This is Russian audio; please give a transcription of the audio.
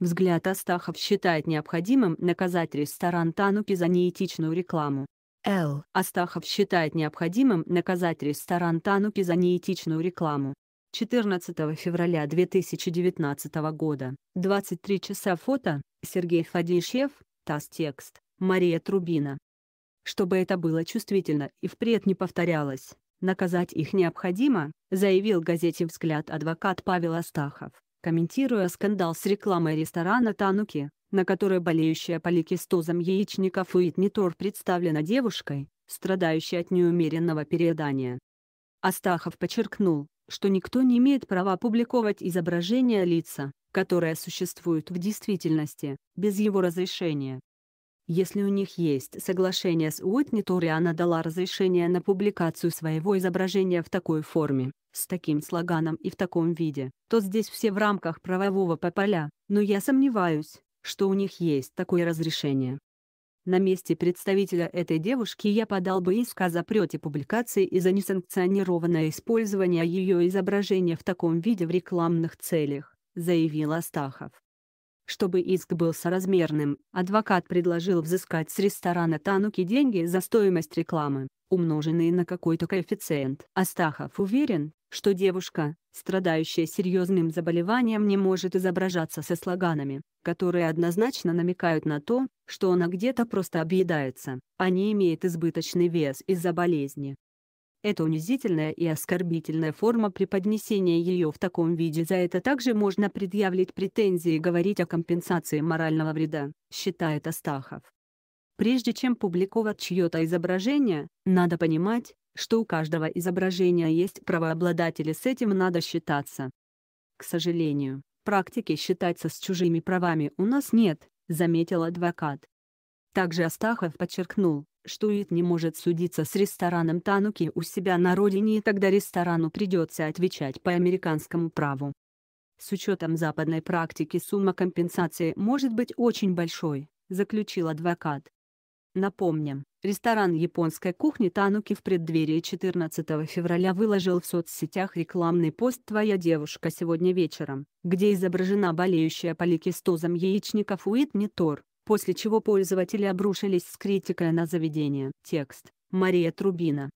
Взгляд Астахов считает необходимым наказать ресторан Тануки за неэтичную рекламу. Л. Астахов считает необходимым наказать ресторан Тануки за неэтичную рекламу. 14 февраля 2019 года, 23 часа фото, Сергей Фадишев, ТАСС-текст, Мария Трубина. Чтобы это было чувствительно и впредь не повторялось, наказать их необходимо, заявил газете «Взгляд» адвокат Павел Астахов комментируя скандал с рекламой ресторана «Тануки», на которой болеющая поликистозом яичника Фуитни представлена девушкой, страдающей от неумеренного переедания. Астахов подчеркнул, что никто не имеет права публиковать изображения лица, которое существует в действительности, без его разрешения. Если у них есть соглашение с Уитни Тори она дала разрешение на публикацию своего изображения в такой форме, с таким слоганом и в таком виде, то здесь все в рамках правового пополя, но я сомневаюсь, что у них есть такое разрешение. На месте представителя этой девушки я подал бы иск о запрете публикации и за несанкционированное использование ее изображения в таком виде в рекламных целях, заявил Астахов. Чтобы иск был соразмерным, адвокат предложил взыскать с ресторана Тануки деньги за стоимость рекламы, умноженные на какой-то коэффициент. Астахов уверен, что девушка, страдающая серьезным заболеванием не может изображаться со слоганами, которые однозначно намекают на то, что она где-то просто объедается, а не имеет избыточный вес из-за болезни. Это унизительная и оскорбительная форма преподнесения ее в таком виде. За это также можно предъявить претензии и говорить о компенсации морального вреда, считает Астахов. Прежде чем публиковать чье-то изображение, надо понимать, что у каждого изображения есть правообладатели, с этим надо считаться. К сожалению, практики считаться с чужими правами у нас нет, заметил адвокат. Также Астахов подчеркнул, что Ит не может судиться с рестораном Тануки у себя на родине и тогда ресторану придется отвечать по американскому праву. С учетом западной практики сумма компенсации может быть очень большой, заключил адвокат. Напомним, ресторан японской кухни Тануки в преддверии 14 февраля выложил в соцсетях рекламный пост «Твоя девушка сегодня вечером», где изображена болеющая поликистозом яичников Уитни Тор после чего пользователи обрушились с критикой на заведение. Текст. Мария Трубина.